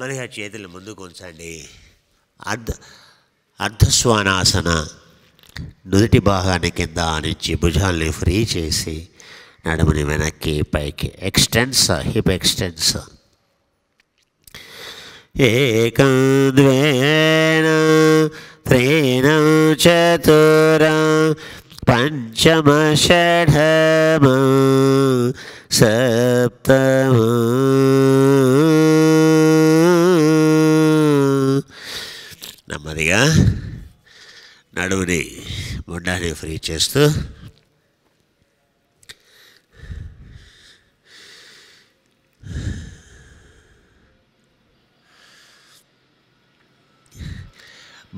నెమ్మదిగా చేతులు ముందుకు ఉంచండి అర్ధ అర్ధస్వానాసన నుదుటి భాగాన్ని కింద ఆనిచ్చి భుజాల్ని ఫ్రీ చేసి నడుముని వెనక్కి పైకి ఎక్స్టెన్స్ హిప్ ఎక్స్టెన్స్ ఏకం త్రేణ త్రీణ చతుర పంచమ షఢమ సప్తమా నెమ్మదిగా నడువుని మొండాన్ని ఫ్రీ చేస్తూ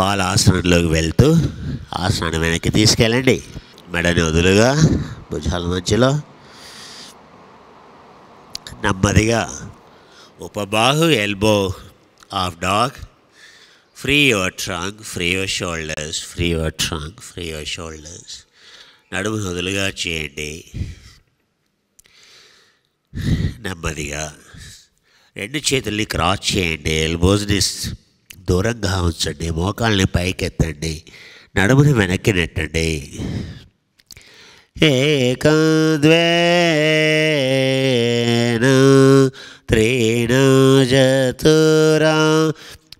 బాల ఆసనంలోకి వెళ్తూ ఆసనాన్ని వెనక్కి తీసుకెళ్ళండి మెడని వదులుగా భుజాల మధ్యలో నెమ్మదిగా ఉపబాహు elbow of dog free your trunk free your shoulders free your trunk free your shoulders నడుము వదులుగా చేయండి నెమ్మదిగా రెండు చేతుల్ని క్రాస్ చేయండి ఎల్బోజ్ని దూరంగా ఉంచండి మోకాల్ని పైకెత్తండి నడుముని వెనక్కి నెట్టండి ఏకద్వేన త్రీణ చతురా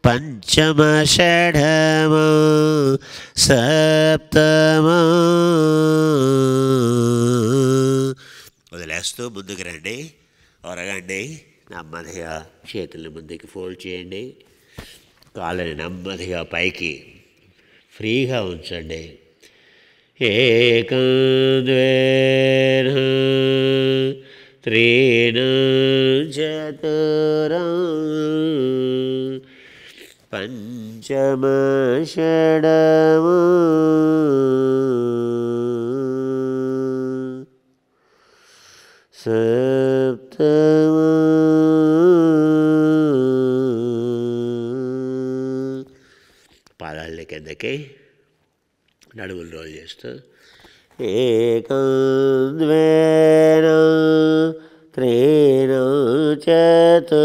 పంచమ షఢమ సప్తమ వదిలేస్తూ ముందుకు రండి ఒరగండి నెమ్మదిగా చేతుల్ని ముందుకు ఫోల్డ్ చేయండి కాళ్ళని నెమ్మదిగా పైకి ఫ్రీగా ఉంచండి ఏకం త్రీణ చతురం షడము సప్తమ పాదాలని కిందకి నడుములు రోల్ చేస్తూ ఏకంద్వేన త్రీణ చతు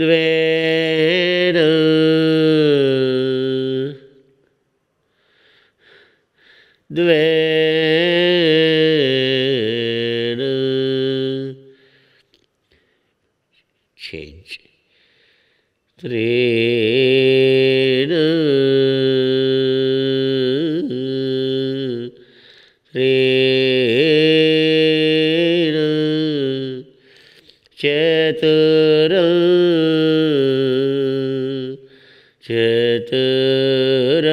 dweru dweru चेतर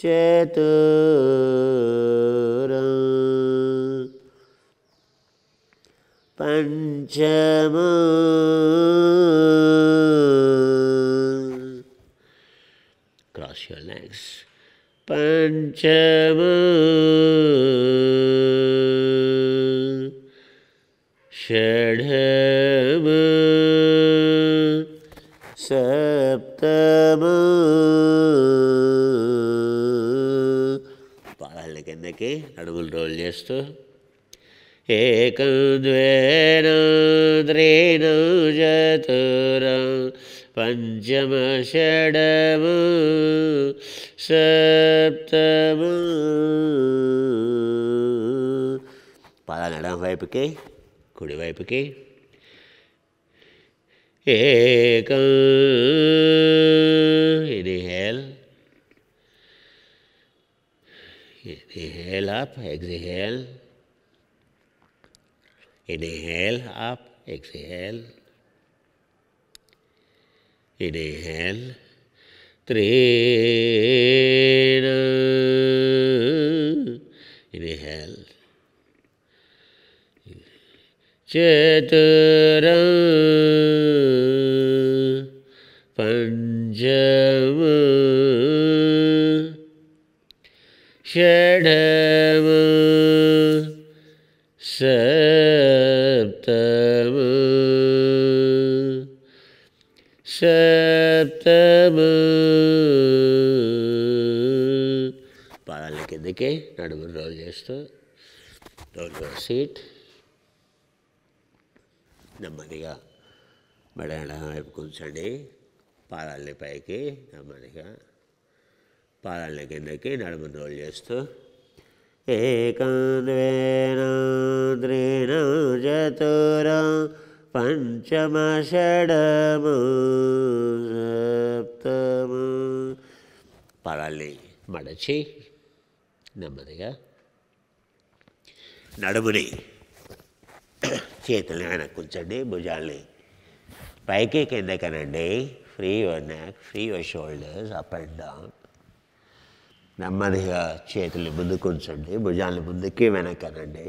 चेतर पंचम क्रॉस योर लेग्स पंचम षढ़ పాదాల కిందకి అడుగులు రోల్ చేస్తూ ఏకం ద్వేన త్రీను చతురం పంచమ షడము సప్తము పాదాలు ఎడమ వైపుకి కుడివైపుకి ஏகம் inhale inhale up exhale inhale up exhale inhale trina inhale chaturanga చేస్తూ డోంట్ సీట్ నెమ్మదిగా మెడ వైపు కూర్చోండి పాదాలని పైకి నెమ్మదిగా పాదాలని కిందకి నడుము రోల్ చేస్తూ ఏకాద్వేనాద్రేణ చతుర పంచమ షడము సప్తము పాదాలని మడచి నెమ్మదిగా నడుముని చేతులు ఆయన కూర్చోండి భుజాల్ని పైకి కిందకనండి free your neck free your shoulders up and down నెమ్మదిగా చేతులు ముందుకు ఉంచండి భుజాలు ముందుకి వెనకనండి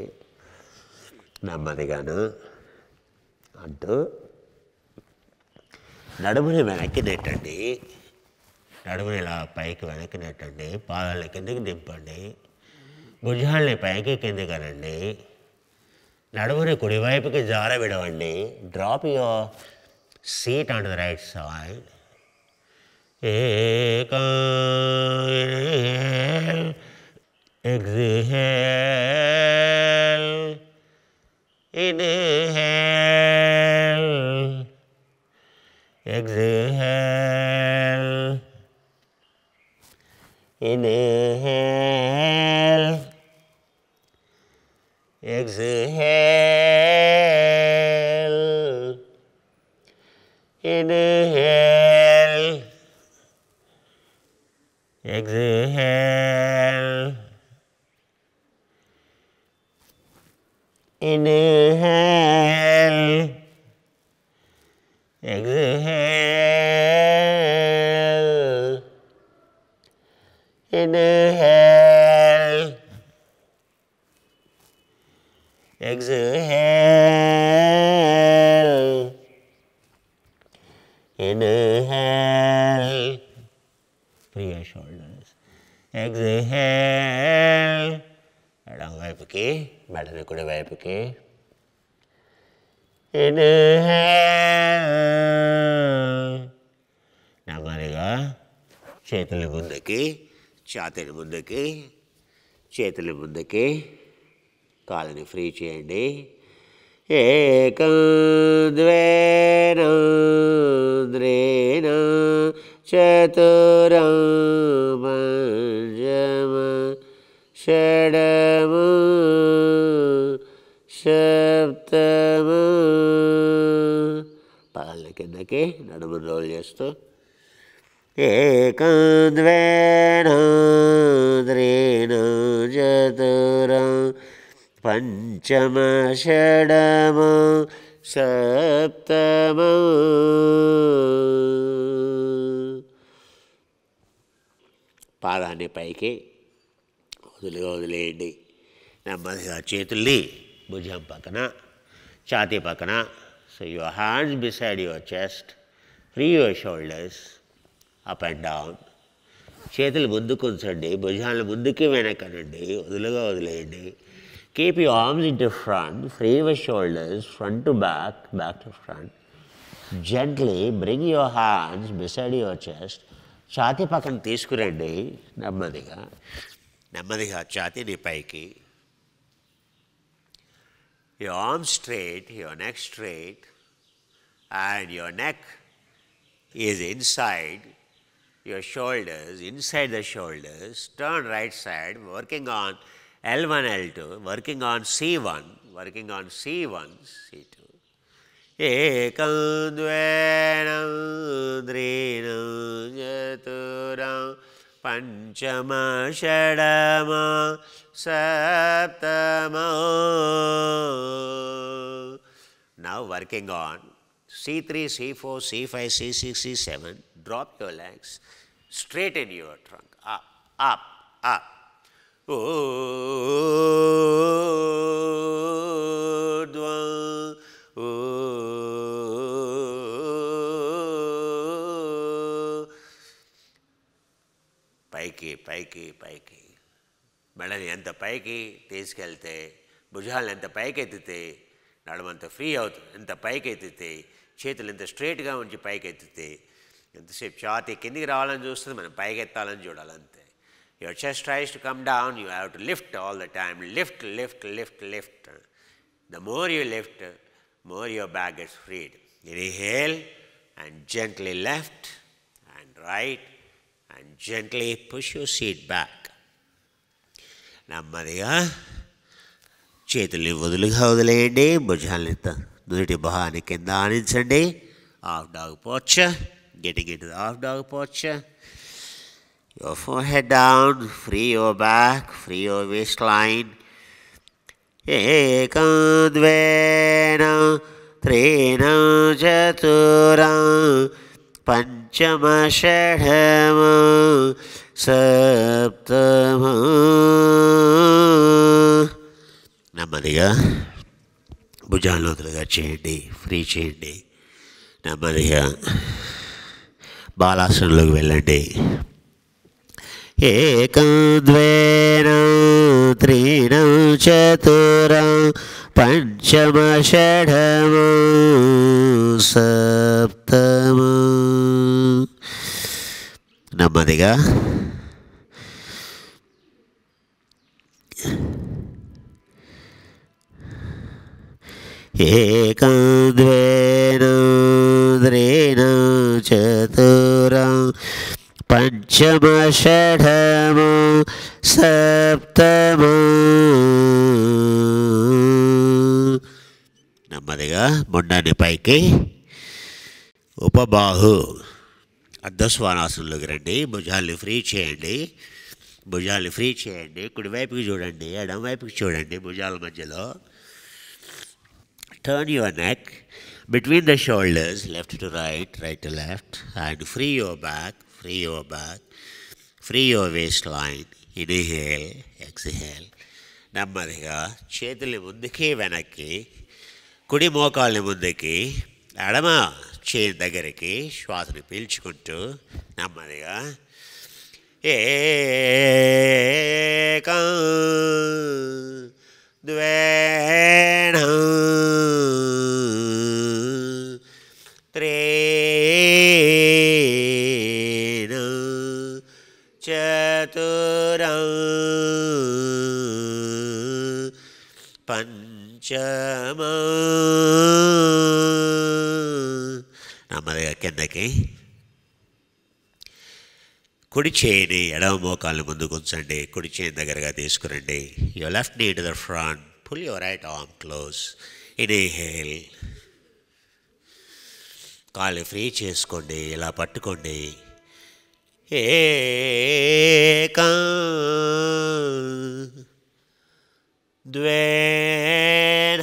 నెమ్మదిగాను అంటూ నడుముని వెనక్కి నెట్టండి నడుముని ఇలా పైకి వెనక్కి నెట్టండి పాదాల కిందకి దింపండి బుజ్జాళ్ళని పైకెక్కింది కనండి నడుముని కుడివైపుకి జారబిడవండి drop your seat on the right side ఏక exhale, inhale, exhale, inhale, Exhale. Inhale. Exhale. Inhale. Exhale. Inhale. Exhale. Inhale. Free your shoulders. Exhale. ఎడం వైపుకి మెడని కుడి వైపుకి నెమ్మదిగా చేతుల ముందుకి ఛాతీల ముందుకి చేతుల ముందుకి కాళ్ళని ఫ్రీ చేయండి ఏకం ద్వేన ద్రేణ చతురం పంచమ షడమ పాల కిందకి నడుము రోల్ చేస్తూ ఏకం ద్వేణ ద్రేణ చతురం పంచమ షడమ సప్తమ పాదాన్ని పైకి వదిలి వదిలేయండి నెమ్మదిగా చేతుల్ని భుజం పక్కన ఛాతీ పక్కన so your hands beside your chest free your shoulders up and down చేతులు ముందుకు ఉంచండి భుజాలను ముందుకి వెనకనండి వదులుగా వదిలేయండి Keep your arms into front, free your shoulders, front to back, back to front. Gently bring your hands beside your chest. ఛాతి పక్కన తీసుకురండి నెమ్మదిగా నెమ్మదిగా chati నీ your arms straight, your neck straight, and your neck is inside your shoulders, inside the shoulders. Turn right side, working on L1, L2, working on C1, working on C1, C2. एकं द्वेणं द्रीणं चतुरं पञ्चम षडम Now working on C3, C4, C5, C6, C7. Drop your legs, straighten your trunk, up, up, up. పైకి పైకి పైకి మెడని ఎంత పైకి తీసుకెళ్తే భుజాలను ఎంత పైకెత్తితే నడమంత free అవుతుంది ఎంత పైకి ఎత్తితే చేతులు ఎంత స్ట్రేట్గా ఉంచి ఎత్తితే ఎంతసేపు చాతి కిందికి రావాలని చూస్తుంది మనం పైకెత్తాలని చూడాలంతే Your chest tries to come down, you have to lift all the time. Lift, lift, lift, lift. The more you lift, more your back gets freed. Inhale and gently left and right and gently push your seat back. నెమ్మదిగా చేతులు వదులుగా వదిలేయండి భుజాలని నుదుటి భాగాన్ని కింద ఆనించండి half dog porch getting ఇటు half dog porch your forehead down, free your back, free your waistline. ఏకాద్వేన త్రీణ చతురా పంచమ షఢమ సప్తమ నెమ్మదిగా భుజాల్లోతులుగా చేయండి ఫ్రీ చేయండి నెమ్మదిగా బాలాసనంలోకి వెళ్ళండి एकं द्वेनौ त्रीणौ चतुरौ पञ्चमषढमौ సప్తము నెమ్మదిగా ఏకం ద్వే పంచమషము సప్తము నెమ్మదిగా మొండాన్ని పైకి ఉపబాహు అర్ధస్వానాసనంలోకి రండి భుజాల్ని ఫ్రీ చేయండి భుజాలు ఫ్రీ చేయండి కుడివైపుకి చూడండి ఎడమవైపుకి చూడండి భుజాల మధ్యలో turn your neck between the shoulders left to right right to left and free your back free your back, free your waistline, inhale, exhale. నెమ్మదిగా చేతులు ముందుకి వెనక్కి కుడి మోకాళ్ళని ముందుకి ఎడమ చేతి దగ్గరికి శ్వాసను పీల్చుకుంటూ నెమ్మదిగా ఏ కుడి చేయిని ఎడవ మోకాలను ముందుకు ఉంచండి కుడి చేయి దగ్గరగా తీసుకురండి your left knee to the front pull your right arm close heel కాలు ఫ్రీ చేసుకోండి ఇలా పట్టుకోండి ఏకా द्वेन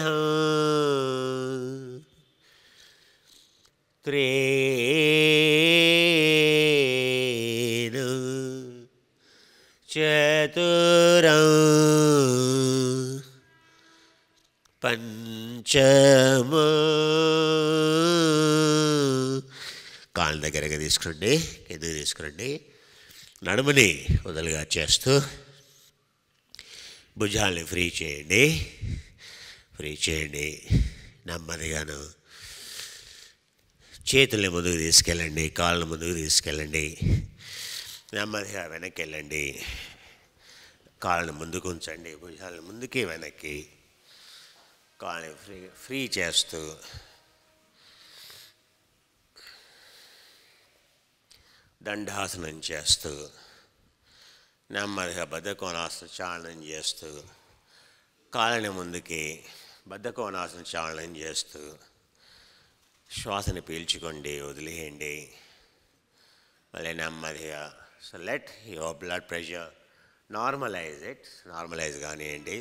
त्रे చతుర పంచమ కాళ్ళ దగ్గరగా తీసుకురండి కిందకి తీసుకురండి నడుమని వదలుగా చేస్తూ భుజాల్ని ఫ్రీ చేయండి ఫ్రీ చేయండి నెమ్మదిగాను చేతుల్ని ముందుకు తీసుకెళ్ళండి కాళ్ళని ముందుకు తీసుకెళ్ళండి నెమ్మదిగా వెనక్కి వెళ్ళండి కాళ్ళని ముందుకు ఉంచండి భుజాలను ముందుకి వెనక్కి కాళ్ళని ఫ్రీ ఫ్రీ చేస్తూ దండాసనం చేస్తూ నెమ్మదిగా బద్దకోణాసన చాలనం చేస్తూ కాళ్ళని ముందుకి బద్దకోణాసన చాలనం చేస్తూ శ్వాసని పీల్చుకోండి వదిలేయండి మళ్ళీ నెమ్మదిగా so let your blood pressure normalise it normalise కానివ్వండి